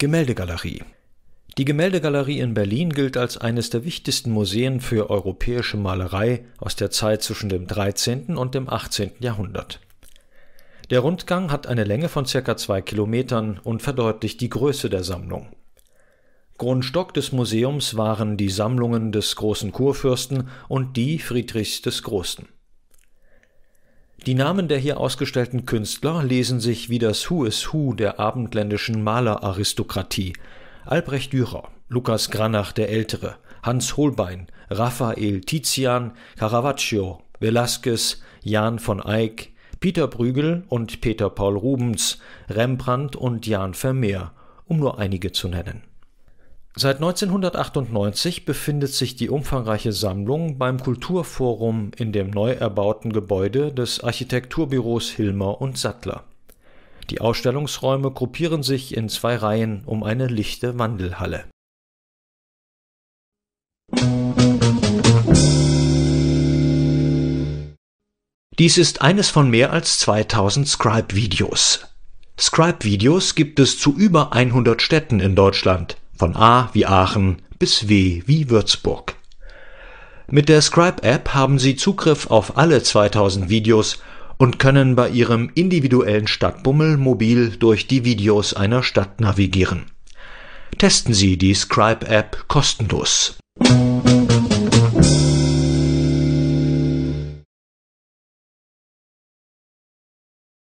Gemäldegalerie Die Gemäldegalerie in Berlin gilt als eines der wichtigsten Museen für europäische Malerei aus der Zeit zwischen dem 13. und dem 18. Jahrhundert. Der Rundgang hat eine Länge von circa zwei Kilometern und verdeutlicht die Größe der Sammlung. Grundstock des Museums waren die Sammlungen des großen Kurfürsten und die Friedrichs des Großen die Namen der hier ausgestellten Künstler lesen sich wie das Who is Who der abendländischen Maleraristokratie. Albrecht Dürer, Lukas Granach der Ältere, Hans Holbein, Raphael Tizian, Caravaggio, Velasquez, Jan von Eyck, Peter Brügel und Peter Paul Rubens, Rembrandt und Jan Vermeer, um nur einige zu nennen. Seit 1998 befindet sich die umfangreiche Sammlung beim Kulturforum in dem neu erbauten Gebäude des Architekturbüros Hilmer und Sattler. Die Ausstellungsräume gruppieren sich in zwei Reihen um eine lichte Wandelhalle. Dies ist eines von mehr als 2000 Scribe-Videos. Scribe-Videos gibt es zu über 100 Städten in Deutschland von A wie Aachen bis W wie Würzburg. Mit der Scribe-App haben Sie Zugriff auf alle 2000 Videos und können bei Ihrem individuellen Stadtbummel mobil durch die Videos einer Stadt navigieren. Testen Sie die Scribe-App kostenlos.